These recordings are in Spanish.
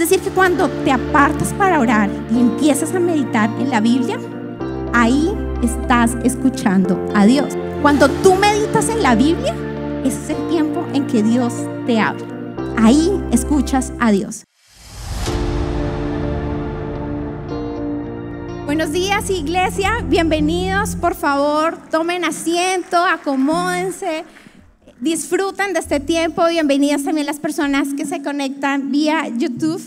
Es decir, que cuando te apartas para orar y empiezas a meditar en la Biblia, ahí estás escuchando a Dios. Cuando tú meditas en la Biblia, ese es el tiempo en que Dios te habla. Ahí escuchas a Dios. Buenos días iglesia, bienvenidos, por favor, tomen asiento, acomódense disfrutan de este tiempo. Bienvenidas también las personas que se conectan vía YouTube.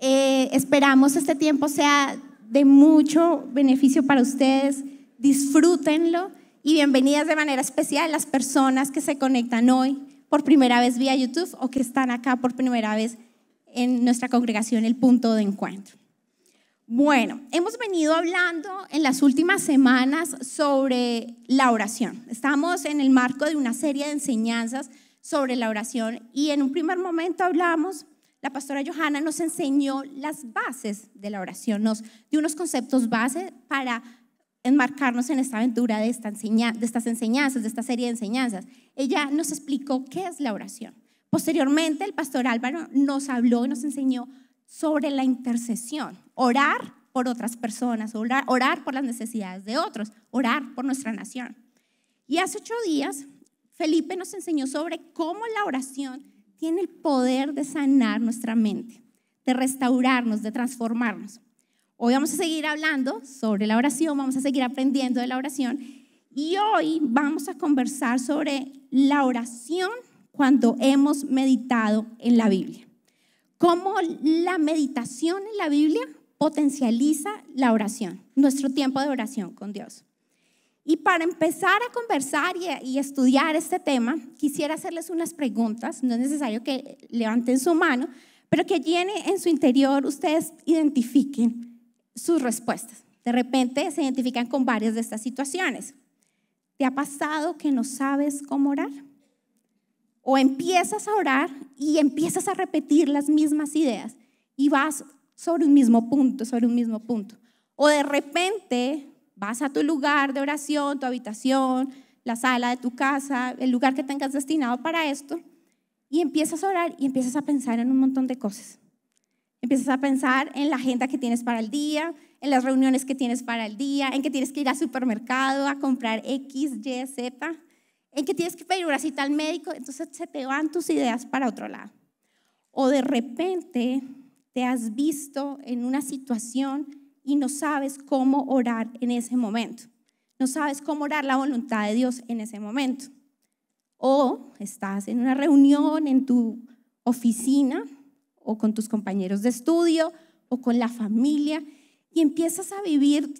Esperamos eh, esperamos este tiempo sea de mucho beneficio para ustedes. Disfrútenlo y bienvenidas de manera especial las personas que se conectan hoy por primera vez vía YouTube o que están acá por primera vez en nuestra congregación, el punto de encuentro. Bueno, hemos venido hablando en las últimas semanas sobre la oración. Estamos en el marco de una serie de enseñanzas sobre la oración y en un primer momento hablamos, la pastora Johanna nos enseñó las bases de la oración, nos dio unos conceptos base para enmarcarnos en esta aventura de estas enseñanzas, de esta serie de enseñanzas. Ella nos explicó qué es la oración. Posteriormente, el pastor Álvaro nos habló y nos enseñó sobre la intercesión orar por otras personas, orar, por las necesidades de otros, orar por nuestra nación. Y hace ocho días, Felipe nos enseñó sobre cómo la oración tiene el poder de sanar nuestra mente, de restaurarnos, de transformarnos. Hoy vamos a seguir hablando sobre la oración, vamos a seguir aprendiendo de la oración y hoy vamos a conversar sobre la oración cuando hemos meditado en la Biblia. Cómo la meditación en la Biblia potencializa la oración, nuestro tiempo de oración con Dios. Y para empezar a conversar y, estudiar este tema, quisiera hacerles unas preguntas. No es necesario que levanten su mano, pero que llene en su interior ustedes identifiquen sus respuestas. De repente se identifican con varias de estas situaciones. ¿Te ha pasado que no sabes cómo orar? O empiezas a orar y empiezas a repetir las mismas ideas y vas sobre un mismo punto, sobre un mismo punto. O de repente vas a tu lugar de oración, tu habitación, la sala de tu casa, el lugar que tengas destinado para esto, y empiezas a orar y empiezas a pensar en un montón de cosas. Empiezas a pensar en la agenda que tienes para el día, en las reuniones que tienes para el día, en que tienes que ir al supermercado a comprar X, Y, Z, en que tienes que pedir una cita al médico, entonces se te van tus ideas para otro lado. O de repente te has visto en una situación y no sabes cómo orar en ese momento. No sabes cómo orar la voluntad de Dios en ese momento. O estás en una reunión en tu oficina o con tus compañeros de estudio o con la familia y empiezas a vivir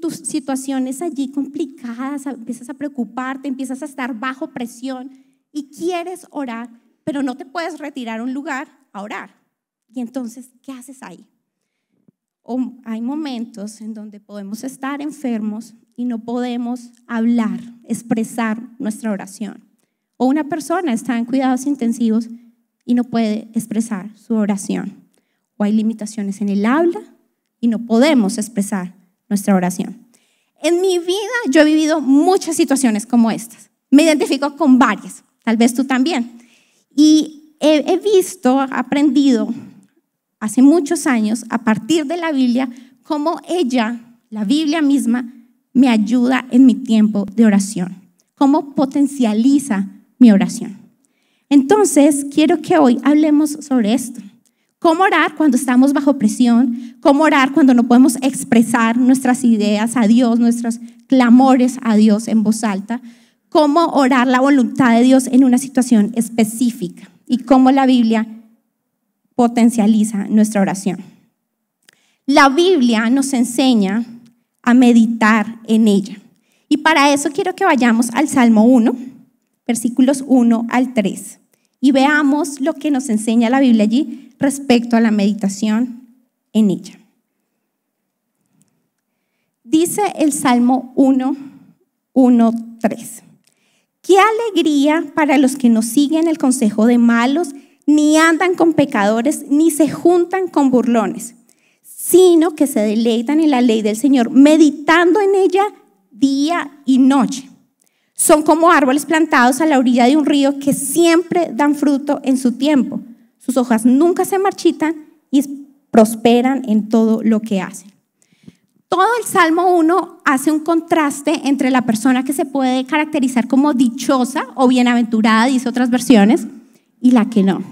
tus situaciones allí complicadas, empiezas a preocuparte, empiezas a estar bajo presión y quieres orar, pero no te puedes retirar a un lugar a orar y entonces, ¿qué haces ahí? hay momentos en donde podemos estar enfermos y no podemos hablar, expresar nuestra oración. O una persona está en cuidados intensivos y no puede expresar su oración. O hay limitaciones en el habla y no podemos expresar nuestra oración. En mi vida yo he vivido muchas situaciones como estas. Me identifico con varias, tal vez tú también. Y he, visto, aprendido hace muchos años, a partir de la Biblia, cómo ella, la Biblia misma, me ayuda en mi tiempo de oración, cómo potencializa mi oración. Entonces, quiero que hoy hablemos sobre esto. Cómo orar cuando estamos bajo presión, cómo orar cuando no podemos expresar nuestras ideas a Dios, nuestros clamores a Dios en voz alta, cómo orar la voluntad de Dios en una situación específica y cómo la Biblia potencializa nuestra oración. La Biblia nos enseña a meditar en ella. Y para eso quiero que vayamos al Salmo 1, versículos 1 al 3, y veamos lo que nos enseña la Biblia allí respecto a la meditación en ella. Dice el Salmo 1, 1, 3. Qué alegría para los que nos siguen el consejo de malos ni andan con pecadores, ni se juntan con burlones, sino que se deleitan en la ley del Señor, meditando en ella día y noche. Son como árboles plantados a la orilla de un río que siempre dan fruto en su tiempo. Sus hojas nunca se marchitan y prosperan en todo lo que hacen. Todo el Salmo 1 hace un contraste entre la persona que se puede caracterizar como dichosa o bienaventurada, dice otras versiones, y la que no.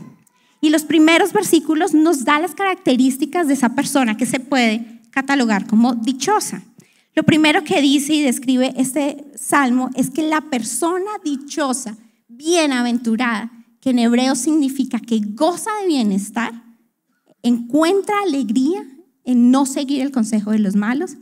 Y los primeros versículos nos da las características de esa persona que se puede catalogar como dichosa. Lo primero que dice y describe este salmo es que la persona dichosa, bienaventurada, que en hebreo significa que goza de bienestar, encuentra alegría en no seguir el consejo de los malos,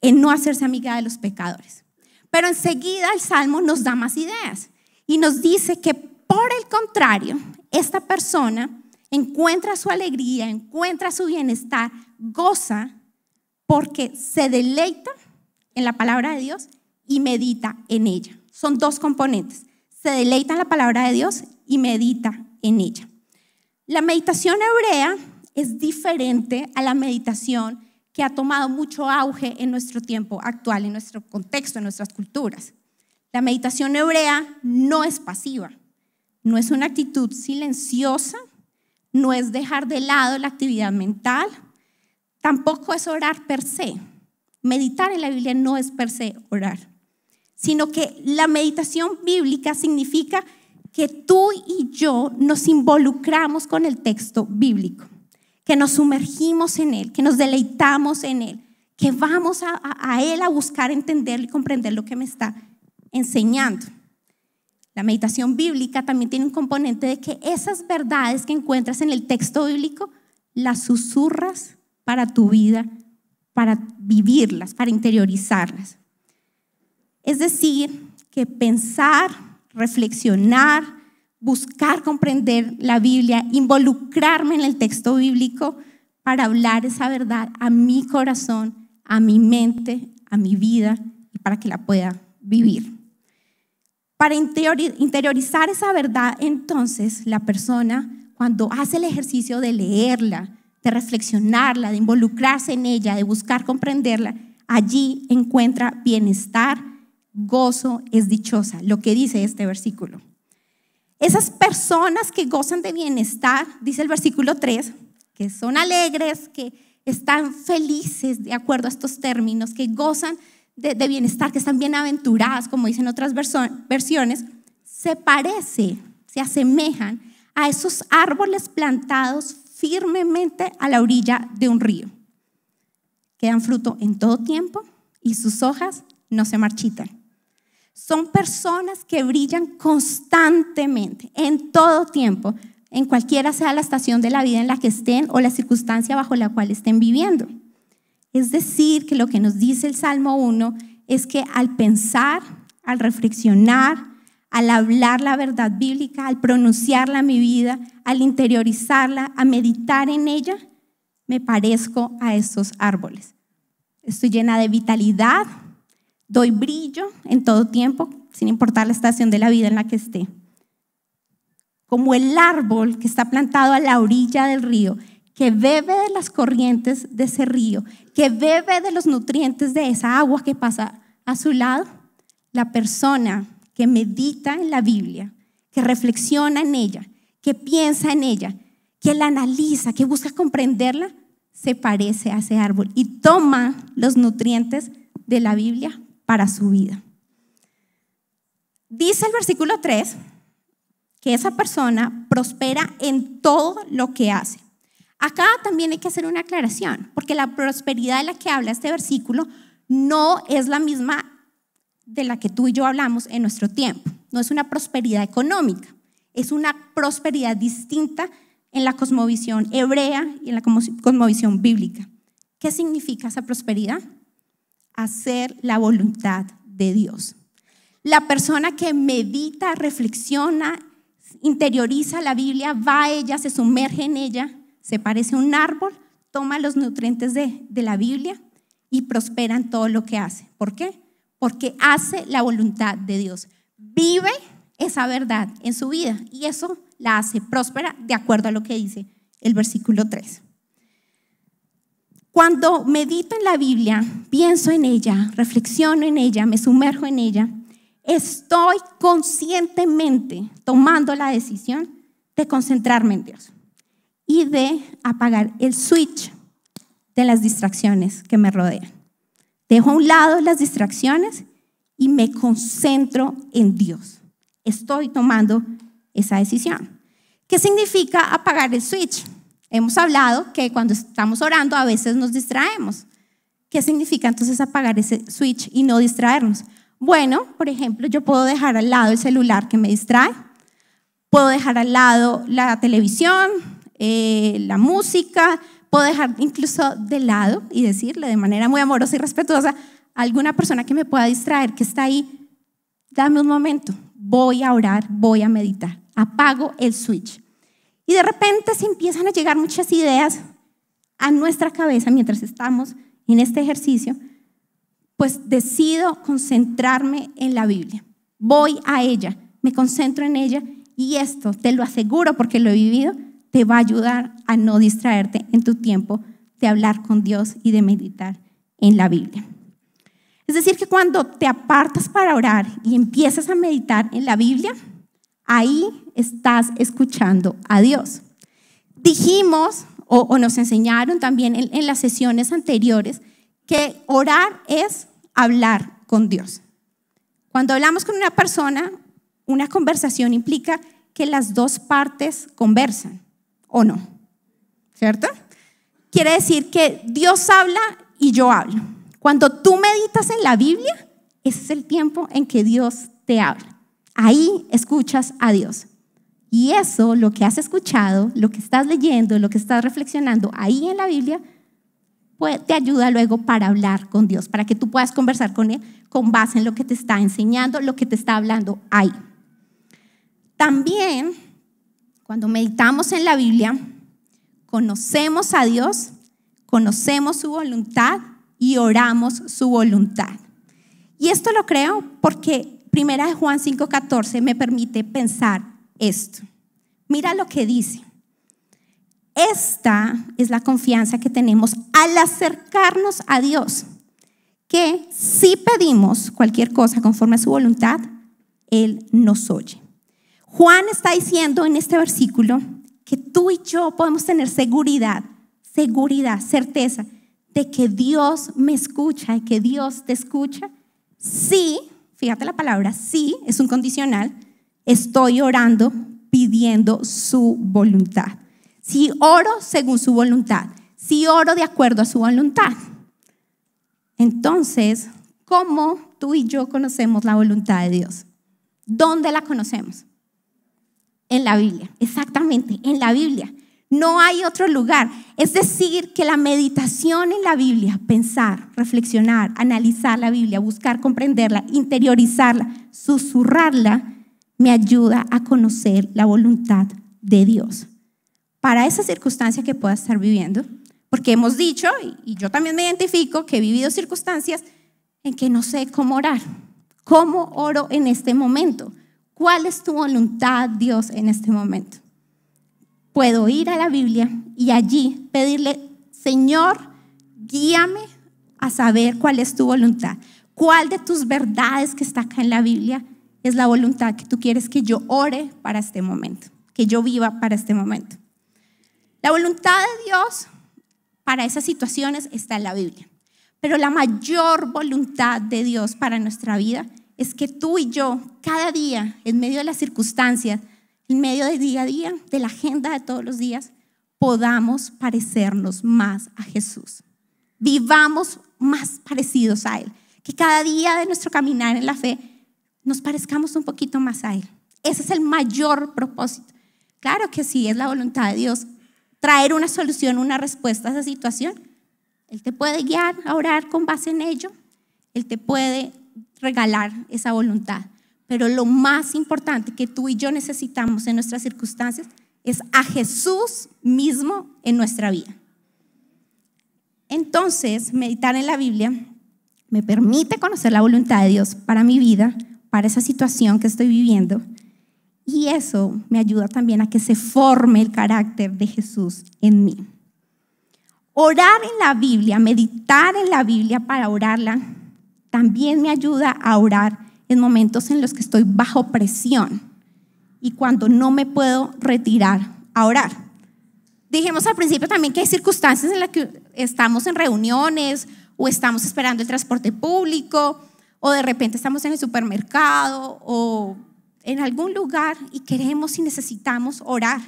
en no hacerse amiga de los pecadores. Pero enseguida el Salmo nos da más ideas y nos dice que por el contrario, esta persona encuentra su alegría, encuentra su bienestar, goza porque se deleita en la palabra de Dios y medita en ella. Son dos componentes. Se deleita en la palabra de Dios y medita en ella. La meditación hebrea es diferente a la meditación que ha tomado mucho auge en nuestro tiempo actual, en nuestro contexto, en nuestras culturas. La meditación hebrea no es pasiva no es una actitud silenciosa, no es dejar de lado la actividad mental, tampoco es orar per se. Meditar en la Biblia no es per se orar, sino que la meditación bíblica significa que tú y yo nos involucramos con el texto bíblico, que nos sumergimos en él, que nos deleitamos en él, que vamos a, él a buscar entenderlo y comprender lo que me está enseñando. La meditación bíblica también tiene un componente de que esas verdades que encuentras en el texto bíblico las susurras para tu vida, para vivirlas, para interiorizarlas. Es decir, que pensar, reflexionar, buscar comprender la Biblia, involucrarme en el texto bíblico para hablar esa verdad a mi corazón, a mi mente, a mi vida y para que la pueda vivir. Para interiorizar esa verdad, entonces la persona, cuando hace el ejercicio de leerla, de reflexionarla, de involucrarse en ella, de buscar comprenderla, allí encuentra bienestar, gozo, es dichosa, lo que dice este versículo. Esas personas que gozan de bienestar, dice el versículo 3, que son alegres, que están felices de acuerdo a estos términos, que gozan de, bienestar, que están bienaventuradas, como dicen otras versiones, se parece, se asemejan a esos árboles plantados firmemente a la orilla de un río, que dan fruto en todo tiempo y sus hojas no se marchitan. Son personas que brillan constantemente, en todo tiempo, en cualquiera sea la estación de la vida en la que estén o la circunstancia bajo la cual estén viviendo. Es decir, que lo que nos dice el Salmo 1 es que al pensar, al reflexionar, al hablar la verdad bíblica, al pronunciarla en mi vida, al interiorizarla, a meditar en ella, me parezco a estos árboles. Estoy llena de vitalidad, doy brillo en todo tiempo, sin importar la estación de la vida en la que esté. Como el árbol que está plantado a la orilla del río, que bebe de las corrientes de ese río, que bebe de los nutrientes de esa agua que pasa a su lado, la persona que medita en la Biblia, que reflexiona en ella, que piensa en ella, que la analiza, que busca comprenderla, se parece a ese árbol y toma los nutrientes de la Biblia para su vida. Dice el versículo 3 que esa persona prospera en todo lo que hace. Acá también hay que hacer una aclaración, porque la prosperidad de la que habla este versículo no es la misma de la que tú y yo hablamos en nuestro tiempo. No es una prosperidad económica, es una prosperidad distinta en la cosmovisión hebrea y en la cosmovisión bíblica. ¿Qué significa esa prosperidad? Hacer la voluntad de Dios. La persona que medita, reflexiona, interioriza la Biblia, va a ella, se sumerge en ella, se parece a un árbol, toma los nutrientes de, la Biblia y prospera en todo lo que hace. ¿Por qué? Porque hace la voluntad de Dios. Vive esa verdad en su vida y eso la hace próspera de acuerdo a lo que dice el versículo 3. Cuando medito en la Biblia, pienso en ella, reflexiono en ella, me sumerjo en ella, estoy conscientemente tomando la decisión de concentrarme en Dios y de apagar el switch de las distracciones que me rodean. Dejo a un lado las distracciones y me concentro en Dios. Estoy tomando esa decisión. ¿Qué significa apagar el switch? Hemos hablado que cuando estamos orando a veces nos distraemos. ¿Qué significa entonces apagar ese switch y no distraernos? Bueno, por ejemplo, yo puedo dejar al lado el celular que me distrae, puedo dejar al lado la televisión, eh, la música, puedo dejar incluso de lado y decirle de manera muy amorosa y respetuosa a alguna persona que me pueda distraer, que está ahí, dame un momento, voy a orar, voy a meditar, apago el switch. Y de repente se empiezan a llegar muchas ideas a nuestra cabeza mientras estamos en este ejercicio, pues decido concentrarme en la Biblia. Voy a ella, me concentro en ella y esto, te lo aseguro porque lo he vivido, te va a ayudar a no distraerte en tu tiempo de hablar con Dios y de meditar en la Biblia. Es decir, que cuando te apartas para orar y empiezas a meditar en la Biblia, ahí estás escuchando a Dios. Dijimos, o, nos enseñaron también en las sesiones anteriores, que orar es hablar con Dios. Cuando hablamos con una persona, una conversación implica que las dos partes conversan o no. ¿Cierto? Quiere decir que Dios habla y yo hablo. Cuando tú meditas en la Biblia, ese es el tiempo en que Dios te habla. Ahí escuchas a Dios. Y eso, lo que has escuchado, lo que estás leyendo, lo que estás reflexionando ahí en la Biblia, pues, te ayuda luego para hablar con Dios, para que tú puedas conversar con Él con base en lo que te está enseñando, lo que te está hablando ahí. También cuando meditamos en la Biblia, conocemos a Dios, conocemos su voluntad y oramos su voluntad. Y esto lo creo porque Primera de Juan 5:14 me permite pensar esto. Mira lo que dice. Esta es la confianza que tenemos al acercarnos a Dios, que si pedimos cualquier cosa conforme a su voluntad, Él nos oye. Juan está diciendo en este versículo que tú y yo podemos tener seguridad, seguridad, certeza de que Dios me escucha y que Dios te escucha. Si, fíjate la palabra, sí, es un condicional, estoy orando pidiendo su voluntad. Si oro según su voluntad, si oro de acuerdo a su voluntad. Entonces, ¿cómo tú y yo conocemos la voluntad de Dios? ¿Dónde la conocemos? en la Biblia, exactamente, en la Biblia. No hay otro lugar. Es decir, que la meditación en la Biblia, pensar, reflexionar, analizar la Biblia, buscar comprenderla, interiorizarla, susurrarla, me ayuda a conocer la voluntad de Dios. Para esa circunstancia que pueda estar viviendo, porque hemos dicho, y yo también me identifico, que he vivido circunstancias en que no sé cómo orar. ¿Cómo oro en este momento? ¿Cuál es tu voluntad, Dios, en este momento? Puedo ir a la Biblia y allí pedirle, Señor, guíame a saber cuál es tu voluntad. ¿Cuál de tus verdades que está acá en la Biblia es la voluntad que tú quieres que yo ore para este momento, que yo viva para este momento? La voluntad de Dios para esas situaciones está en la Biblia, pero la mayor voluntad de Dios para nuestra vida es que tú y yo, cada día, en medio de las circunstancias, en medio del día a día, de la agenda de todos los días, podamos parecernos más a Jesús. Vivamos más parecidos a Él. Que cada día de nuestro caminar en la fe nos parezcamos un poquito más a Él. Ese es el mayor propósito. Claro que sí, es la voluntad de Dios traer una solución, una respuesta a esa situación. Él te puede guiar a orar con base en ello. Él te puede regalar esa voluntad. Pero lo más importante que tú y yo necesitamos en nuestras circunstancias es a Jesús mismo en nuestra vida. Entonces, meditar en la Biblia me permite conocer la voluntad de Dios para mi vida, para esa situación que estoy viviendo. Y eso me ayuda también a que se forme el carácter de Jesús en mí. Orar en la Biblia, meditar en la Biblia para orarla, también me ayuda a orar en momentos en los que estoy bajo presión y cuando no me puedo retirar a orar. Dijimos al principio también que hay circunstancias en las que estamos en reuniones o estamos esperando el transporte público o de repente estamos en el supermercado o en algún lugar y queremos y necesitamos orar,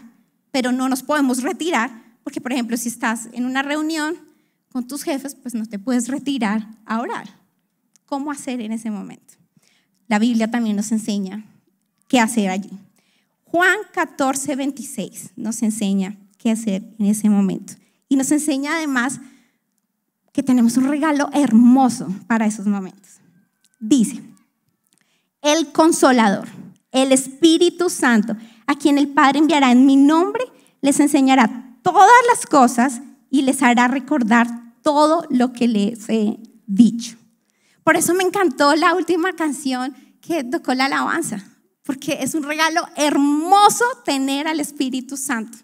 pero no nos podemos retirar porque, por ejemplo, si estás en una reunión con tus jefes, pues no te puedes retirar a orar cómo hacer en ese momento. La Biblia también nos enseña qué hacer allí. Juan 14, 26 nos enseña qué hacer en ese momento. Y nos enseña además que tenemos un regalo hermoso para esos momentos. Dice, el consolador, el Espíritu Santo, a quien el Padre enviará en mi nombre, les enseñará todas las cosas y les hará recordar todo lo que les he dicho. Por eso me encantó la última canción que tocó la alabanza, porque es un regalo hermoso tener al Espíritu Santo.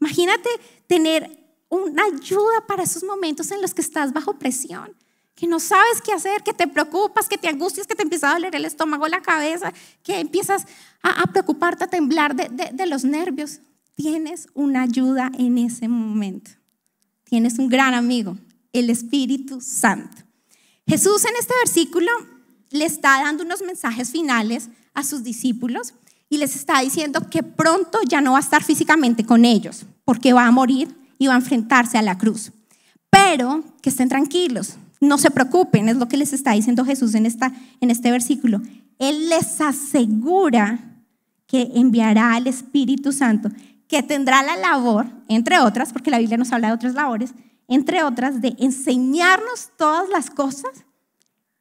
Imagínate tener una ayuda para esos momentos en los que estás bajo presión, que no sabes qué hacer, que te preocupas, que te angustias, que te empieza a doler el estómago, la cabeza, que empiezas a, preocuparte, a temblar de los nervios. Tienes una ayuda en ese momento. Tienes un gran amigo, el Espíritu Santo. Jesús en este versículo le está dando unos mensajes finales a sus discípulos y les está diciendo que pronto ya no va a estar físicamente con ellos, porque va a morir y va a enfrentarse a la cruz. Pero que estén tranquilos, no se preocupen, es lo que les está diciendo Jesús en, esta, en este versículo. Él les asegura que enviará al Espíritu Santo, que tendrá la labor, entre otras, porque la Biblia nos habla de otras labores, entre otras, de enseñarnos todas las cosas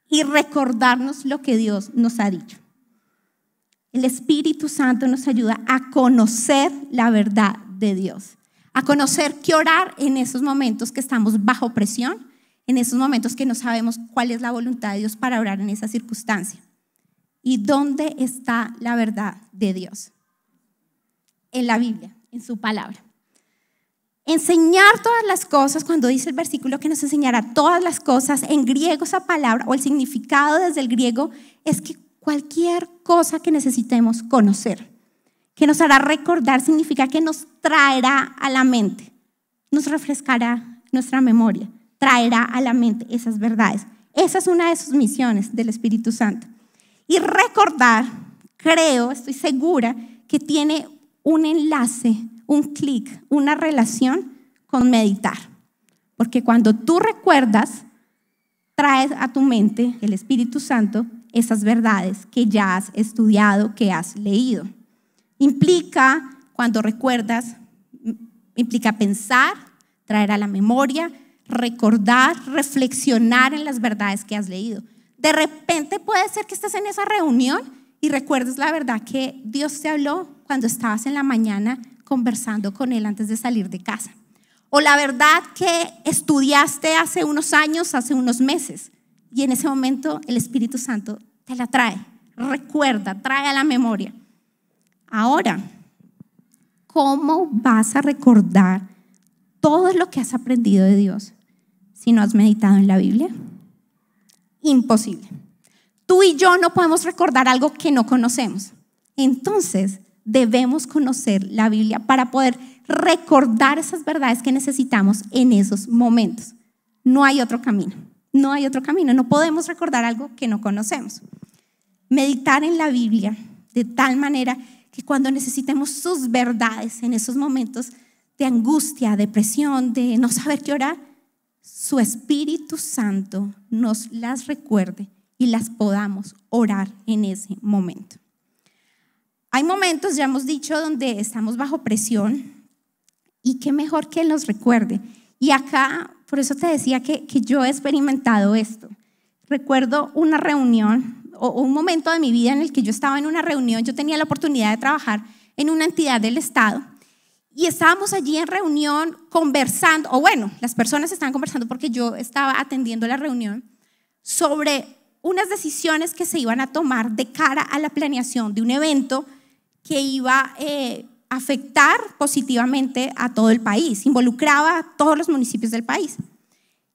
y recordarnos lo que Dios nos ha dicho. El Espíritu Santo nos ayuda a conocer la verdad de Dios, a conocer qué orar en esos momentos que estamos bajo presión, en esos momentos que no sabemos cuál es la voluntad de Dios para orar en esa circunstancia. ¿Y dónde está la verdad de Dios? En la Biblia, en su palabra. Enseñar todas las cosas, cuando dice el versículo que nos enseñará todas las cosas, en griego esa palabra o el significado desde el griego es que cualquier cosa que necesitemos conocer, que nos hará recordar, significa que nos traerá a la mente, nos refrescará nuestra memoria, traerá a la mente esas verdades. Esa es una de sus misiones del Espíritu Santo. Y recordar, creo, estoy segura, que tiene un enlace un clic, una relación con meditar. Porque cuando tú recuerdas, traes a tu mente el Espíritu Santo esas verdades que ya has estudiado, que has leído. Implica, cuando recuerdas, mm, implica pensar, traer a la memoria, recordar, reflexionar en las verdades que has leído. De repente puede ser que estés en esa reunión y recuerdes la verdad que Dios te habló cuando estabas en la mañana conversando con él antes de salir de casa. O la verdad que estudiaste hace unos años, hace unos meses, y en ese momento el Espíritu Santo te la trae, recuerda, trae a la memoria. Ahora, ¿cómo vas a recordar todo lo que has aprendido de Dios si no has meditado en la Biblia? Imposible. Tú y yo no podemos recordar algo que no conocemos. Entonces, debemos conocer la Biblia para poder recordar esas verdades que necesitamos en esos momentos. No hay otro camino, no hay otro camino, no podemos recordar algo que no conocemos. Meditar en la Biblia de tal manera que cuando necesitemos sus verdades en esos momentos de angustia, depresión, de no saber qué orar, su Espíritu Santo nos las recuerde y las podamos orar en ese momento. Hay momentos, ya hemos dicho, donde estamos bajo presión y qué mejor que nos recuerde. Y acá, por eso te decía que, yo he experimentado esto. Recuerdo una reunión o un momento de mi vida en el que yo estaba en una reunión, yo tenía la oportunidad de trabajar en una entidad del Estado y estábamos allí en reunión conversando, o bueno, las personas estaban conversando porque yo estaba atendiendo la reunión, sobre unas decisiones que se iban a tomar de cara a la planeación de un evento que iba a eh, afectar positivamente a todo el país, involucraba a todos los municipios del país.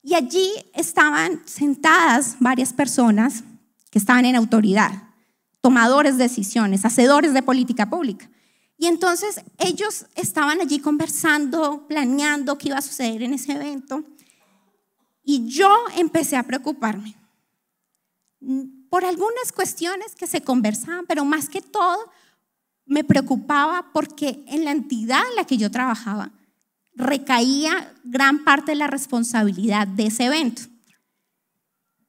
Y allí estaban sentadas varias personas que estaban en autoridad, tomadores de decisiones, hacedores de política pública. Y entonces ellos estaban allí conversando, planeando qué iba a suceder en ese evento. Y yo empecé a preocuparme por algunas cuestiones que se conversaban, pero más que todo me preocupaba porque en la entidad en la que yo trabajaba recaía gran parte de la responsabilidad de ese evento.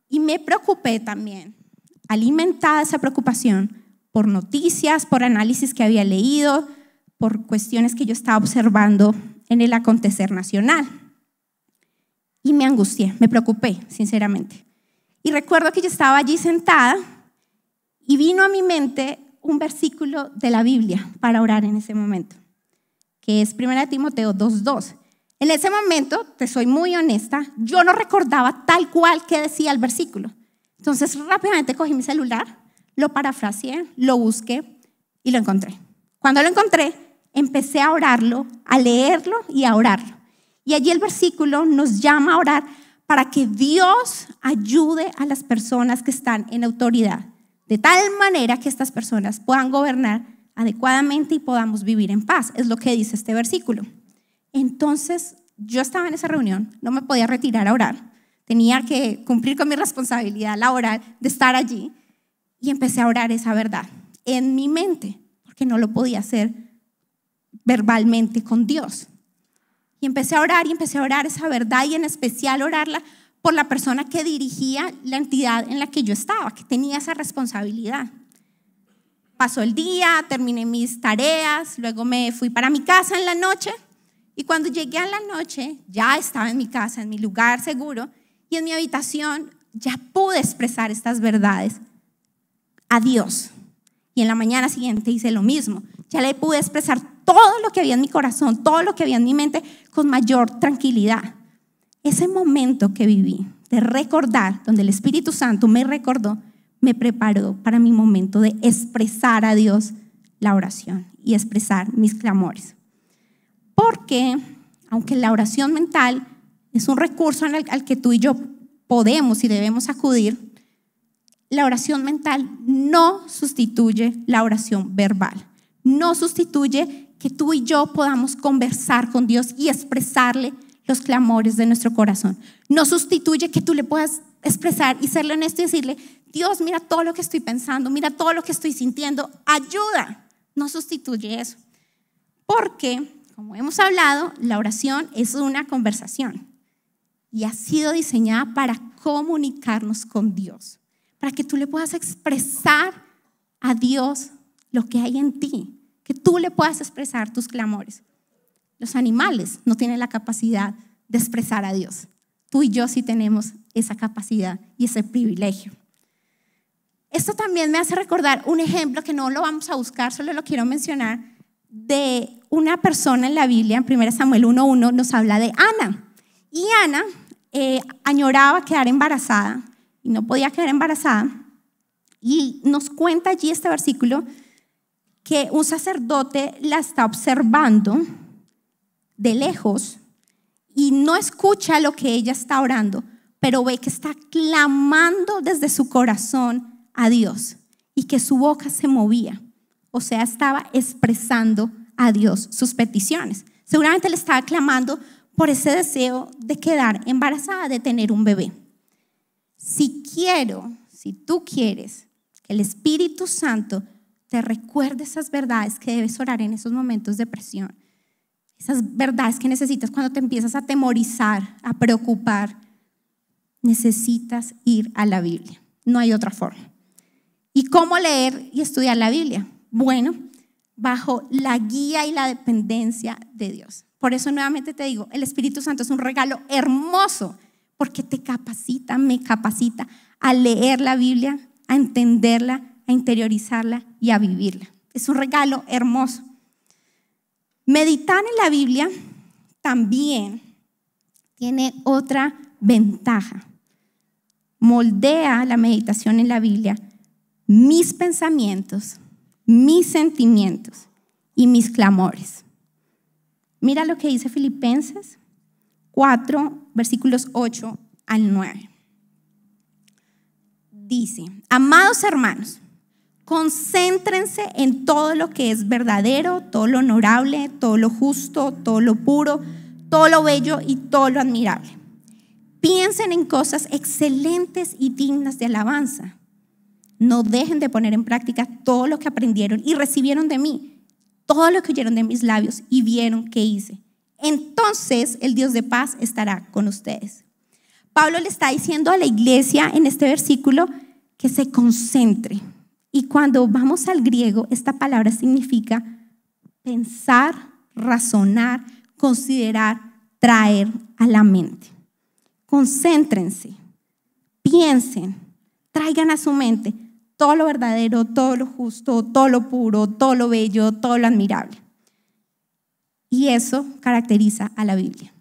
Y me preocupé también, alimentada esa preocupación por noticias, por análisis que había leído, por cuestiones que yo estaba observando en el acontecer nacional. Y me angustié, me preocupé, sinceramente. Y recuerdo que yo estaba allí sentada y vino a mi mente un versículo de la Biblia para orar en ese momento, que es 1 Timoteo 2.2. En ese momento, te soy muy honesta, yo no recordaba tal cual que decía el versículo. Entonces rápidamente cogí mi celular, lo parafraseé, lo busqué y lo encontré. Cuando lo encontré, empecé a orarlo, a leerlo y a orarlo. Y allí el versículo nos llama a orar para que Dios ayude a las personas que están en autoridad de tal manera que estas personas puedan gobernar adecuadamente y podamos vivir en paz. Es lo que dice este versículo. Entonces, yo estaba en esa reunión, no me podía retirar a orar, tenía que cumplir con mi responsabilidad laboral de estar allí y empecé a orar esa verdad en mi mente, porque no lo podía hacer verbalmente con Dios. Y empecé a orar y empecé a orar esa verdad y en especial orarla por la persona que dirigía la entidad en la que yo estaba, que tenía esa responsabilidad. Pasó el día, terminé mis tareas, luego me fui para mi casa en la noche y cuando llegué a la noche ya estaba en mi casa, en mi lugar seguro y en mi habitación ya pude expresar estas verdades a Dios. Y en la mañana siguiente hice lo mismo. Ya le pude expresar todo lo que había en mi corazón, todo lo que había en mi mente con mayor tranquilidad ese momento que viví de recordar, donde el Espíritu Santo me recordó, me preparó para mi momento de expresar a Dios la oración y expresar mis clamores. Porque, aunque la oración mental es un recurso al que tú y yo podemos y debemos acudir, la oración mental no sustituye la oración verbal, no sustituye que tú y yo podamos conversar con Dios y expresarle los clamores de nuestro corazón. No sustituye que tú le puedas expresar y serle honesto y decirle, Dios, mira todo lo que estoy pensando, mira todo lo que estoy sintiendo, ayuda. No sustituye eso. Porque, como hemos hablado, la oración es una conversación y ha sido diseñada para comunicarnos con Dios, para que tú le puedas expresar a Dios lo que hay en ti, que tú le puedas expresar tus clamores. Los animales no tienen la capacidad de expresar a Dios. Tú y yo sí tenemos esa capacidad y ese privilegio. Esto también me hace recordar un ejemplo que no lo vamos a buscar, solo lo quiero mencionar, de una persona en la Biblia, en 1 Samuel 1.1, nos habla de Ana. Y Ana eh, añoraba quedar embarazada y no podía quedar embarazada. Y nos cuenta allí este versículo que un sacerdote la está observando de lejos y no escucha lo que ella está orando, pero ve que está clamando desde su corazón a Dios y que su boca se movía. O sea, estaba expresando a Dios sus peticiones. Seguramente le estaba clamando por ese deseo de quedar embarazada, de tener un bebé. Si quiero, si tú quieres que el Espíritu Santo te recuerde esas verdades que debes orar en esos momentos de presión, esas verdades que necesitas cuando te empiezas a temorizar, a preocupar. Necesitas ir a la Biblia. No hay otra forma. ¿Y cómo leer y estudiar la Biblia? Bueno, bajo la guía y la dependencia de Dios. Por eso nuevamente te digo, el Espíritu Santo es un regalo hermoso porque te capacita, me capacita a leer la Biblia, a entenderla, a interiorizarla y a vivirla. Es un regalo hermoso. Meditar en la Biblia también tiene otra ventaja. Moldea la meditación en la Biblia mis pensamientos, mis sentimientos y mis clamores. Mira lo que dice Filipenses 4, versículos 8 al 9. Dice, amados hermanos, Concéntrense en todo lo que es verdadero, todo lo honorable, todo lo justo, todo lo puro, todo lo bello y todo lo admirable. Piensen en cosas excelentes y dignas de alabanza. No dejen de poner en práctica todo lo que aprendieron y recibieron de mí, todo lo que oyeron de mis labios y vieron que hice. Entonces el Dios de paz estará con ustedes. Pablo le está diciendo a la iglesia en este versículo que se concentre, y cuando vamos al griego, esta palabra significa pensar, razonar, considerar, traer a la mente. Concéntrense, piensen, traigan a su mente todo lo verdadero, todo lo justo, todo lo puro, todo lo bello, todo lo admirable. Y eso caracteriza a la Biblia.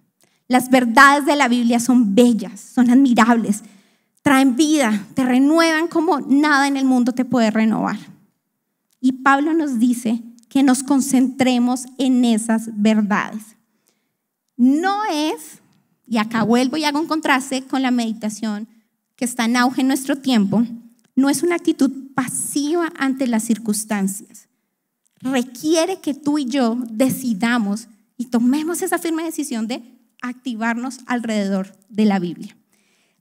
Las verdades de la Biblia son bellas, son admirables, traen vida, te renuevan como nada en el mundo te puede renovar. Y Pablo nos dice que nos concentremos en esas verdades. No es, y acá vuelvo y hago un contraste con la meditación que está en auge en nuestro tiempo, no es una actitud pasiva ante las circunstancias. Requiere que tú y yo decidamos y tomemos esa firme decisión de activarnos alrededor de la Biblia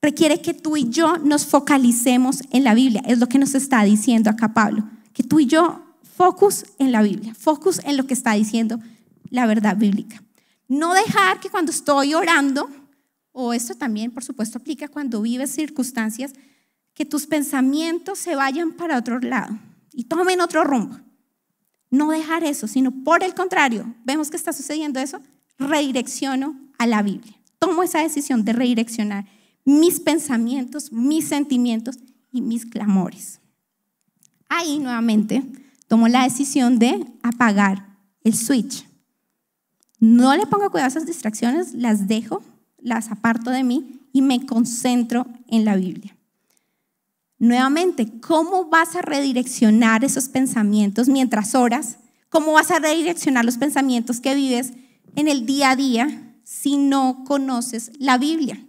requiere que tú y yo nos focalicemos en la Biblia. Es lo que nos está diciendo acá Pablo, que tú y yo focus en la Biblia, focus en lo que está diciendo la verdad bíblica. No dejar que cuando estoy orando, o esto también por supuesto aplica cuando vives circunstancias, que tus pensamientos se vayan para otro lado y tomen otro rumbo. No dejar eso, sino por el contrario, vemos que está sucediendo eso, redirecciono a la Biblia. Tomo esa decisión de redireccionar mis pensamientos, mis sentimientos y mis clamores. Ahí nuevamente tomo la decisión de apagar el switch. No le pongo cuidado a esas distracciones, las dejo, las aparto de mí y me concentro en la Biblia. Nuevamente, ¿cómo vas a redireccionar esos pensamientos mientras oras? ¿Cómo vas a redireccionar los pensamientos que vives en el día a día si no conoces la Biblia?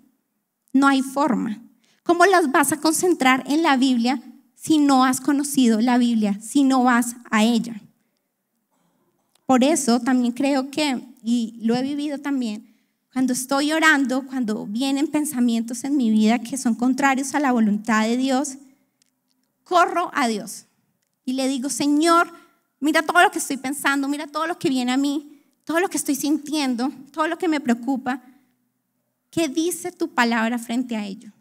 No hay forma. ¿Cómo las vas a concentrar en la Biblia si no has conocido la Biblia, si no vas a ella? Por eso también creo que, y lo he vivido también, cuando estoy orando, cuando vienen pensamientos en mi vida que son contrarios a la voluntad de Dios, corro a Dios y le digo, Señor, mira todo lo que estoy pensando, mira todo lo que viene a mí, todo lo que estoy sintiendo, todo lo que me preocupa. ¿Qué dice tu palabra frente a ello?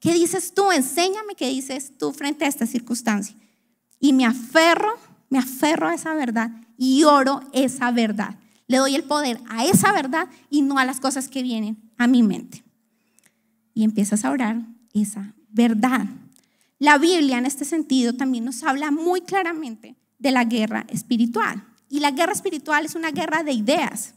¿Qué dices tú? Enséñame qué dices tú frente a esta circunstancia. Y me aferro, me aferro a esa verdad y oro esa verdad. Le doy el poder a esa verdad y no a las cosas que vienen a mi mente. Y empiezas a orar esa verdad. La Biblia en este sentido también nos habla muy claramente de la guerra espiritual. Y la guerra espiritual es una guerra de ideas.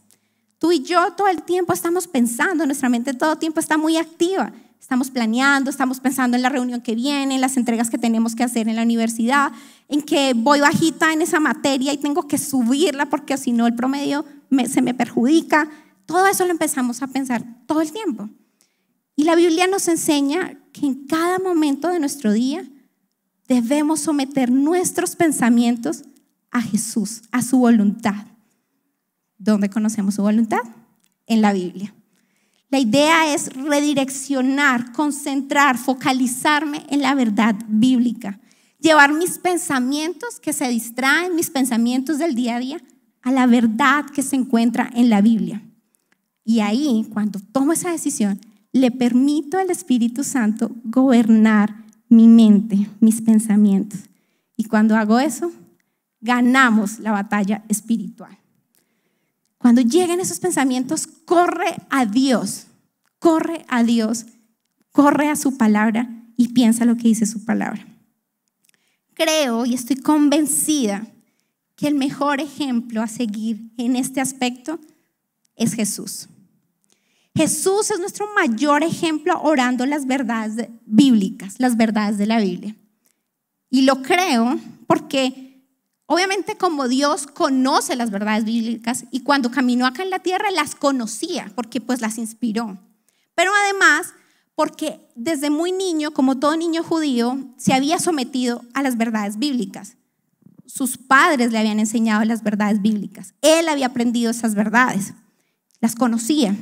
Tú y yo todo el tiempo estamos pensando, nuestra mente todo el tiempo está muy activa. Estamos planeando, estamos pensando en la reunión que viene, en las entregas que tenemos que hacer en la universidad, en que voy bajita en esa materia y tengo que subirla porque si no el promedio se me perjudica. Todo eso lo empezamos a pensar todo el tiempo. Y la Biblia nos enseña que en cada momento de nuestro día debemos someter nuestros pensamientos a Jesús, a su voluntad. ¿Dónde conocemos su voluntad? En la Biblia. La idea es redireccionar, concentrar, focalizarme en la verdad bíblica, llevar mis pensamientos que se distraen, mis pensamientos del día a día, a la verdad que se encuentra en la Biblia. Y ahí, cuando tomo esa decisión, le permito al Espíritu Santo gobernar mi mente, mis pensamientos. Y cuando hago eso, ganamos la batalla espiritual. Cuando lleguen esos pensamientos, corre a Dios, corre a Dios, corre a su palabra y piensa lo que dice su palabra. Creo y estoy convencida que el mejor ejemplo a seguir en este aspecto es Jesús. Jesús es nuestro mayor ejemplo orando las verdades bíblicas, las verdades de la Biblia. Y lo creo porque Obviamente como Dios conoce las verdades bíblicas y cuando caminó acá en la tierra las conocía porque pues las inspiró. Pero además porque desde muy niño, como todo niño judío, se había sometido a las verdades bíblicas. Sus padres le habían enseñado las verdades bíblicas. Él había aprendido esas verdades. Las conocía.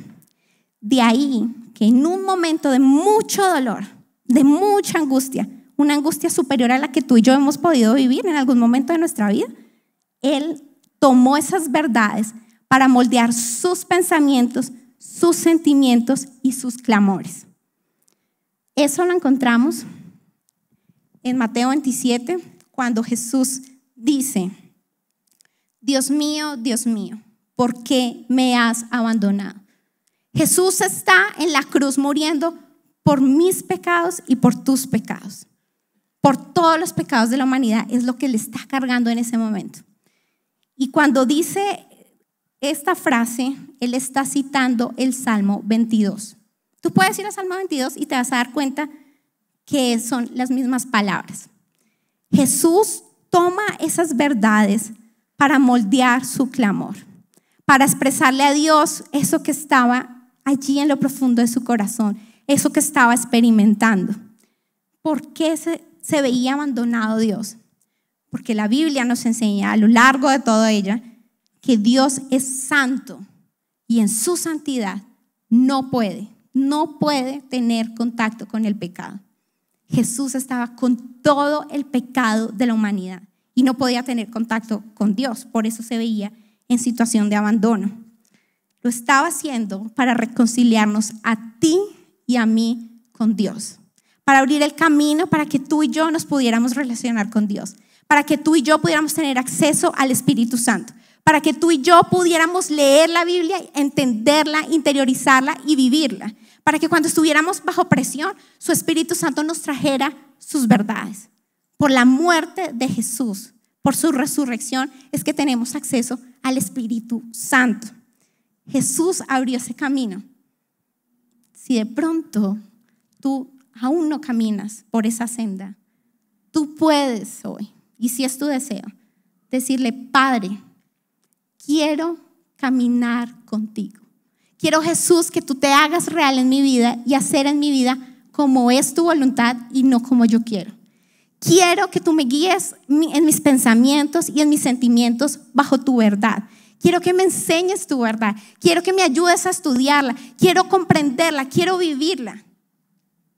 De ahí que en un momento de mucho dolor, de mucha angustia, una angustia superior a la que tú y yo hemos podido vivir en algún momento de nuestra vida. Él tomó esas verdades para moldear sus pensamientos, sus sentimientos y sus clamores. Eso lo encontramos en Mateo 27, cuando Jesús dice, Dios mío, Dios mío, ¿por qué me has abandonado? Jesús está en la cruz muriendo por mis pecados y por tus pecados por todos los pecados de la humanidad, es lo que le está cargando en ese momento. Y cuando dice esta frase, él está citando el Salmo 22. Tú puedes ir al Salmo 22 y te vas a dar cuenta que son las mismas palabras. Jesús toma esas verdades para moldear su clamor, para expresarle a Dios eso que estaba allí en lo profundo de su corazón, eso que estaba experimentando. ¿Por qué se se veía abandonado Dios, porque la Biblia nos enseña a lo largo de toda ella que Dios es santo y en su santidad no puede, no puede tener contacto con el pecado. Jesús estaba con todo el pecado de la humanidad y no podía tener contacto con Dios, por eso se veía en situación de abandono. Lo estaba haciendo para reconciliarnos a ti y a mí con Dios para abrir el camino para que tú y yo nos pudiéramos relacionar con Dios, para que tú y yo pudiéramos tener acceso al Espíritu Santo, para que tú y yo pudiéramos leer la Biblia, entenderla, interiorizarla y vivirla, para que cuando estuviéramos bajo presión, su Espíritu Santo nos trajera sus verdades. Por la muerte de Jesús, por su resurrección, es que tenemos acceso al Espíritu Santo. Jesús abrió ese camino. Si de pronto tú aún no caminas por esa senda, tú puedes hoy, y si es tu deseo, decirle, Padre, quiero caminar contigo. Quiero Jesús que tú te hagas real en mi vida y hacer en mi vida como es tu voluntad y no como yo quiero. Quiero que tú me guíes en mis pensamientos y en mis sentimientos bajo tu verdad. Quiero que me enseñes tu verdad. Quiero que me ayudes a estudiarla. Quiero comprenderla. Quiero vivirla.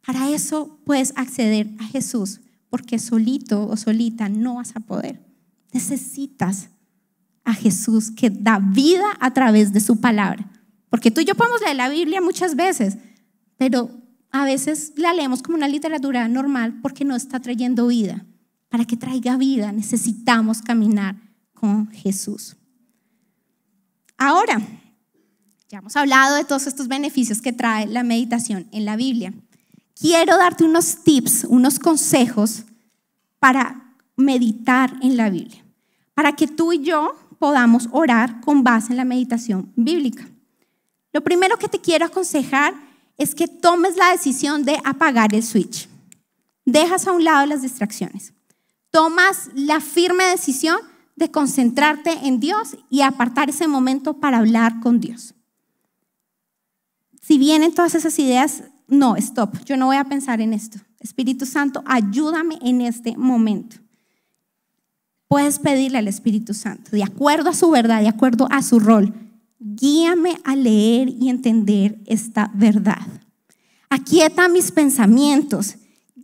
Para eso puedes acceder a Jesús, porque solito o solita no vas a poder. Necesitas a Jesús que da vida a través de su palabra. Porque tú y yo podemos leer la Biblia muchas veces, pero a veces la leemos como una literatura normal porque no está trayendo vida. Para que traiga vida necesitamos caminar con Jesús. Ahora, ya hemos hablado de todos estos beneficios que trae la meditación en la Biblia, quiero darte unos tips, unos consejos para meditar en la Biblia, para que tú y yo podamos orar con base en la meditación bíblica. Lo primero que te quiero aconsejar es que tomes la decisión de apagar el switch. Dejas a un lado las distracciones. Tomas la firme decisión de concentrarte en Dios y apartar ese momento para hablar con Dios. Si vienen todas esas ideas no, stop, yo no voy a pensar en esto. Espíritu Santo, ayúdame en este momento. Puedes pedirle al Espíritu Santo, de acuerdo a su verdad, de acuerdo a su rol, guíame a leer y entender esta verdad. Aquieta mis pensamientos,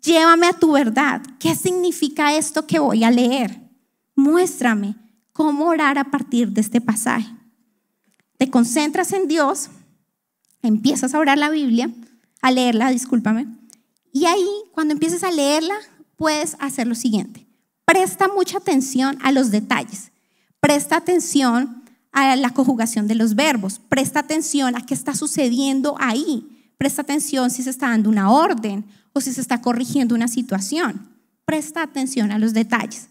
llévame a tu verdad. ¿Qué significa esto que voy a leer? Muéstrame cómo orar a partir de este pasaje. Te concentras en Dios, empiezas a orar la Biblia a leerla, discúlpame. Y ahí, cuando empieces a leerla, puedes hacer lo siguiente. Presta mucha atención a los detalles. Presta atención a la conjugación de los verbos. Presta atención a qué está sucediendo ahí. Presta atención si se está dando una orden o si se está corrigiendo una situación. Presta atención a los detalles.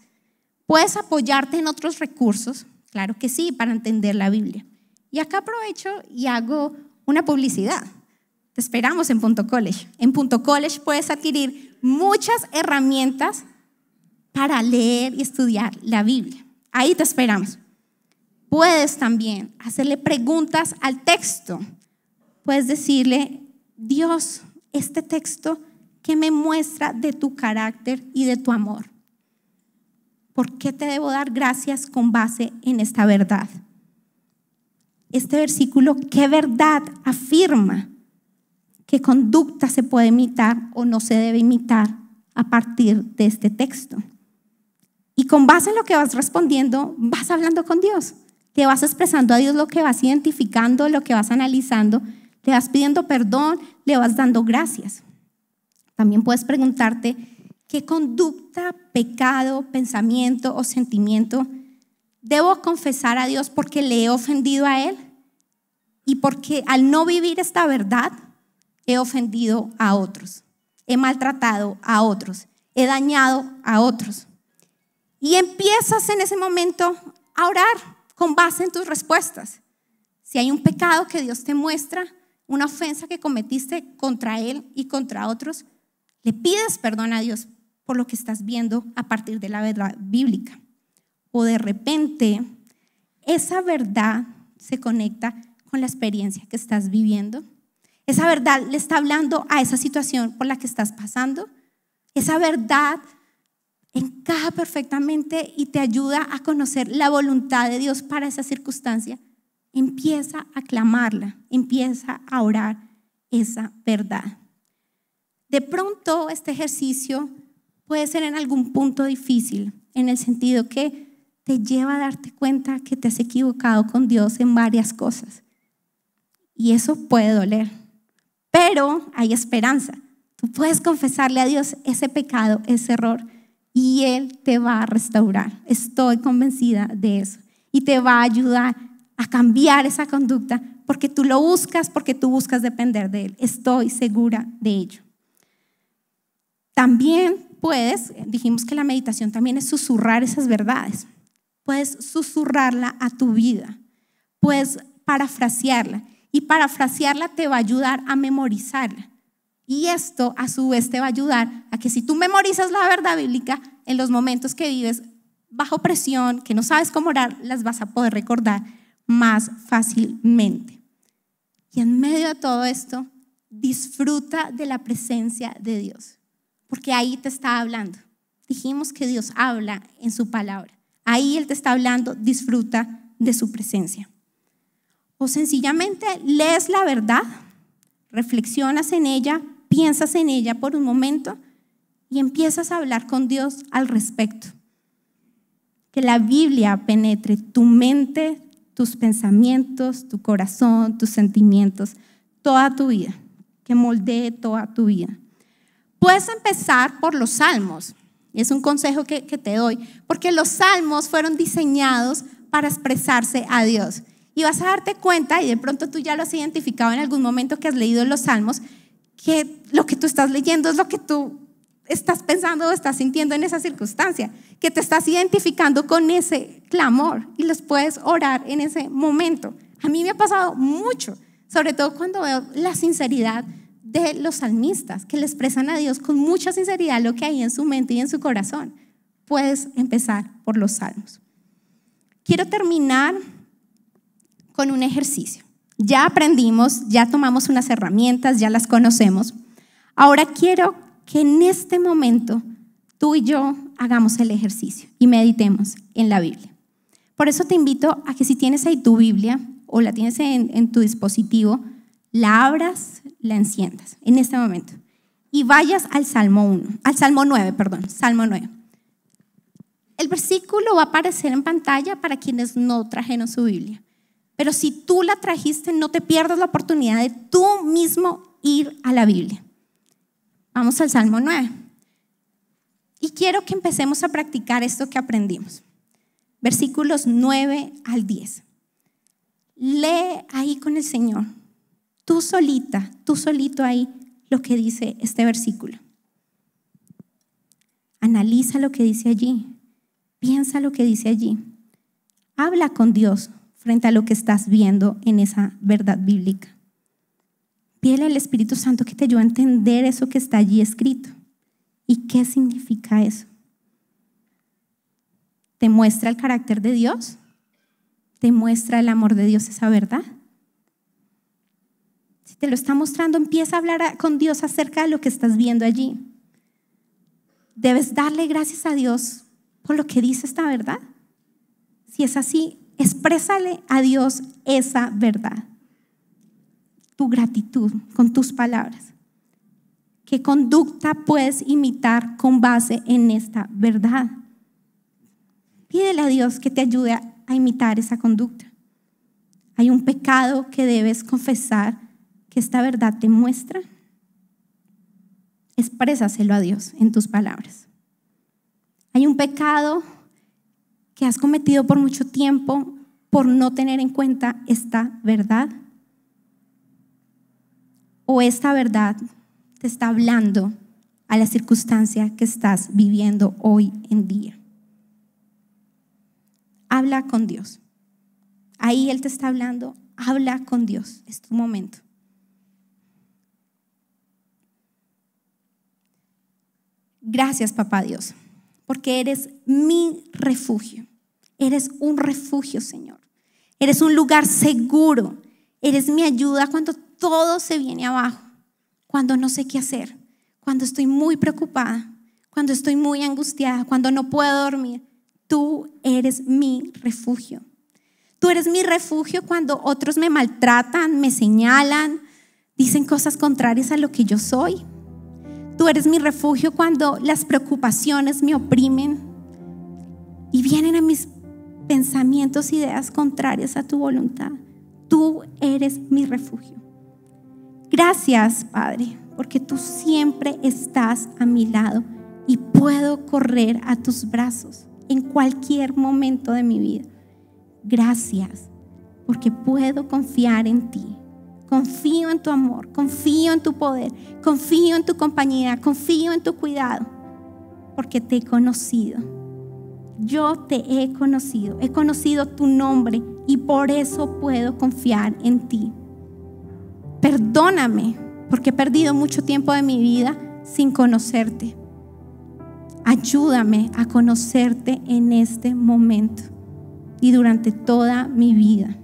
Puedes apoyarte en otros recursos, claro que sí, para entender la Biblia. Y acá aprovecho y hago una publicidad. Te esperamos en Punto College. En Punto College puedes adquirir muchas herramientas para leer y estudiar la Biblia. Ahí te esperamos. Puedes también hacerle preguntas al texto. Puedes decirle, Dios, este texto que me muestra de tu carácter y de tu amor. ¿Por qué te debo dar gracias con base en esta verdad? Este versículo, ¿qué verdad afirma? qué conducta se puede imitar o no se debe imitar a partir de este texto. Y con base en lo que vas respondiendo, vas hablando con Dios. Te vas expresando a Dios lo que vas identificando, lo que vas analizando, le vas pidiendo perdón, le vas dando gracias. También puedes preguntarte qué conducta, pecado, pensamiento o sentimiento debo confesar a Dios porque le he ofendido a Él y porque al no vivir esta verdad he ofendido a otros, he maltratado a otros, he dañado a otros. Y empiezas en ese momento a orar con base en tus respuestas. Si hay un pecado que Dios te muestra, una ofensa que cometiste contra Él y contra otros, le pides perdón a Dios por lo que estás viendo a partir de la verdad bíblica. O de repente, esa verdad se conecta con la experiencia que estás viviendo esa verdad le está hablando a esa situación por la que estás pasando. Esa verdad encaja perfectamente y te ayuda a conocer la voluntad de Dios para esa circunstancia. Empieza a clamarla, empieza a orar esa verdad. De pronto este ejercicio puede ser en algún punto difícil, en el sentido que te lleva a darte cuenta que te has equivocado con Dios en varias cosas. Y eso puede doler pero hay esperanza. Tú puedes confesarle a Dios ese pecado, ese error, y Él te va a restaurar. Estoy convencida de eso. Y te va a ayudar a cambiar esa conducta porque tú lo buscas, porque tú buscas depender de Él. Estoy segura de ello. También puedes, dijimos que la meditación también es susurrar esas verdades. Puedes susurrarla a tu vida. Puedes parafrasearla y parafrasearla te va a ayudar a memorizarla. Y esto a su vez te va a ayudar a que si tú memorizas la verdad bíblica, en los momentos que vives bajo presión, que no sabes cómo orar, las vas a poder recordar más fácilmente. Y en medio de todo esto, disfruta de la presencia de Dios, porque ahí te está hablando. Dijimos que Dios habla en su palabra. Ahí Él te está hablando, disfruta de su presencia o sencillamente lees la verdad, reflexionas en ella, piensas en ella por un momento y empiezas a hablar con Dios al respecto. Que la Biblia penetre tu mente, tus pensamientos, tu corazón, tus sentimientos, toda tu vida, que moldee toda tu vida. Puedes empezar por los salmos, es un consejo que, que te doy, porque los salmos fueron diseñados para expresarse a Dios. Y vas a darte cuenta, y de pronto tú ya lo has identificado en algún momento que has leído los salmos, que lo que tú estás leyendo es lo que tú estás pensando o estás sintiendo en esa circunstancia, que te estás identificando con ese clamor y los puedes orar en ese momento. A mí me ha pasado mucho, sobre todo cuando veo la sinceridad de los salmistas, que le expresan a Dios con mucha sinceridad lo que hay en su mente y en su corazón. Puedes empezar por los salmos. Quiero terminar con un ejercicio. Ya aprendimos, ya tomamos unas herramientas, ya las conocemos. Ahora quiero que en este momento tú y yo hagamos el ejercicio y meditemos en la Biblia. Por eso te invito a que si tienes ahí tu Biblia o la tienes en, tu dispositivo, la abras, la enciendas en este momento y vayas al Salmo 1, al Salmo 9, perdón, Salmo 9. El versículo va a aparecer en pantalla para quienes no trajeron su Biblia. Pero si tú la trajiste, no te pierdas la oportunidad de tú mismo ir a la Biblia. Vamos al Salmo 9. Y quiero que empecemos a practicar esto que aprendimos. Versículos 9 al 10. Lee ahí con el Señor, tú solita, tú solito ahí, lo que dice este versículo. Analiza lo que dice allí. Piensa lo que dice allí. Habla con Dios frente a lo que estás viendo en esa verdad bíblica. Pídele al Espíritu Santo que te ayude a entender eso que está allí escrito. ¿Y qué significa eso? ¿Te muestra el carácter de Dios? ¿Te muestra el amor de Dios esa verdad? Si te lo está mostrando, empieza a hablar con Dios acerca de lo que estás viendo allí. Debes darle gracias a Dios por lo que dice esta verdad. Si es así, Exprésale a Dios esa verdad, tu gratitud con tus palabras. ¿Qué conducta puedes imitar con base en esta verdad? Pídele a Dios que te ayude a imitar esa conducta. Hay un pecado que debes confesar que esta verdad te muestra. Exprésaselo a Dios en tus palabras. Hay un pecado que has cometido por mucho tiempo por no tener en cuenta esta verdad? ¿O esta verdad te está hablando a la circunstancia que estás viviendo hoy en día? Habla con Dios. Ahí Él te está hablando, habla con Dios. Es tu momento. Gracias, papá Dios, porque eres mi refugio. Eres un refugio, Señor. Eres un lugar seguro. Eres mi ayuda cuando todo se viene abajo, cuando no sé qué hacer, cuando estoy muy preocupada, cuando estoy muy angustiada, cuando no puedo dormir. Tú eres mi refugio. Tú eres mi refugio cuando otros me maltratan, me señalan, dicen cosas contrarias a lo que yo soy. Tú eres mi refugio cuando las preocupaciones me oprimen y vienen a mis pensamientos, ideas contrarias a tu voluntad. Tú eres mi refugio. Gracias, Padre, porque tú siempre estás a mi lado y puedo correr a tus brazos en cualquier momento de mi vida. Gracias, porque puedo confiar en ti. Confío en tu amor, confío en tu poder, confío en tu compañía, confío en tu cuidado, porque te he conocido yo te he conocido, he conocido tu nombre y por eso puedo confiar en ti. Perdóname porque he perdido mucho tiempo de mi vida sin conocerte. Ayúdame a conocerte en este momento y durante toda mi vida.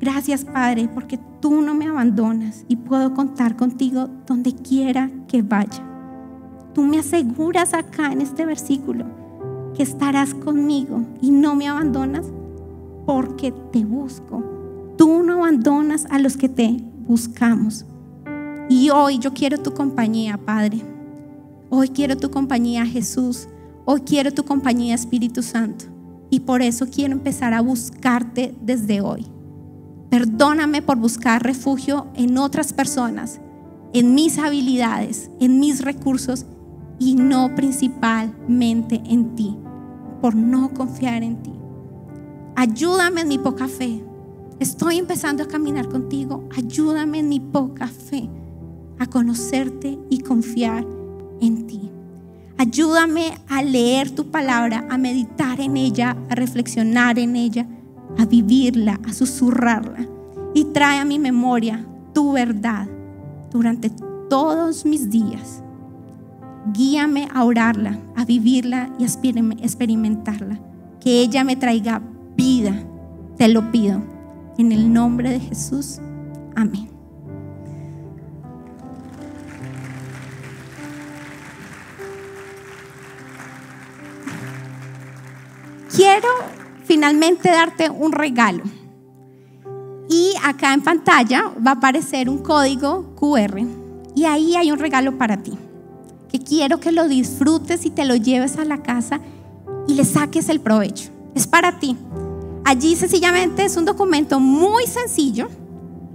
Gracias Padre porque tú no me abandonas y puedo contar contigo donde quiera que vaya. Tú me aseguras acá en este versículo que estarás conmigo y no me abandonas porque te busco. Tú no abandonas a los que te buscamos. Y hoy yo quiero tu compañía, Padre. Hoy quiero tu compañía, Jesús. Hoy quiero tu compañía, Espíritu Santo. Y por eso quiero empezar a buscarte desde hoy. Perdóname por buscar refugio en otras personas, en mis habilidades, en mis recursos y no principalmente en ti por no confiar en ti. Ayúdame en mi poca fe. Estoy empezando a caminar contigo. Ayúdame en mi poca fe a conocerte y confiar en ti. Ayúdame a leer tu palabra, a meditar en ella, a reflexionar en ella, a vivirla, a susurrarla. Y trae a mi memoria tu verdad durante todos mis días Guíame a orarla, a vivirla y a experimentarla. Que ella me traiga vida. Te lo pido. En el nombre de Jesús. Amén. Quiero finalmente darte un regalo. Y acá en pantalla va a aparecer un código QR. Y ahí hay un regalo para ti quiero que lo disfrutes y te lo lleves a la casa y le saques el provecho. Es para ti. Allí sencillamente es un documento muy sencillo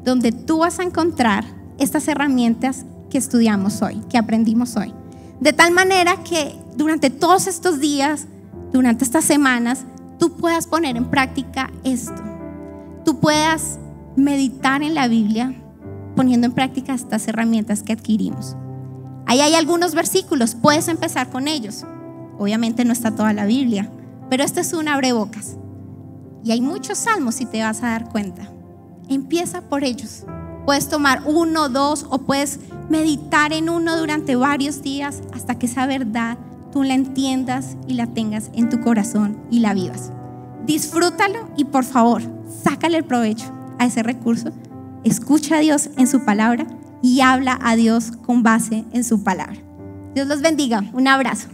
donde tú vas a encontrar estas herramientas que estudiamos hoy, que aprendimos hoy. De tal manera que durante todos estos días, durante estas semanas, tú puedas poner en práctica esto. Tú puedas meditar en la Biblia poniendo en práctica estas herramientas que adquirimos. Ahí hay algunos versículos, puedes empezar con ellos. Obviamente no está toda la Biblia, pero esto es un abrebocas. Y hay muchos salmos si te vas a dar cuenta. Empieza por ellos. Puedes tomar uno, dos o puedes meditar en uno durante varios días hasta que esa verdad tú la entiendas y la tengas en tu corazón y la vivas. Disfrútalo y por favor, sácale el provecho a ese recurso. Escucha a Dios en su palabra y habla a Dios con base en su palabra. Dios los bendiga. Un abrazo.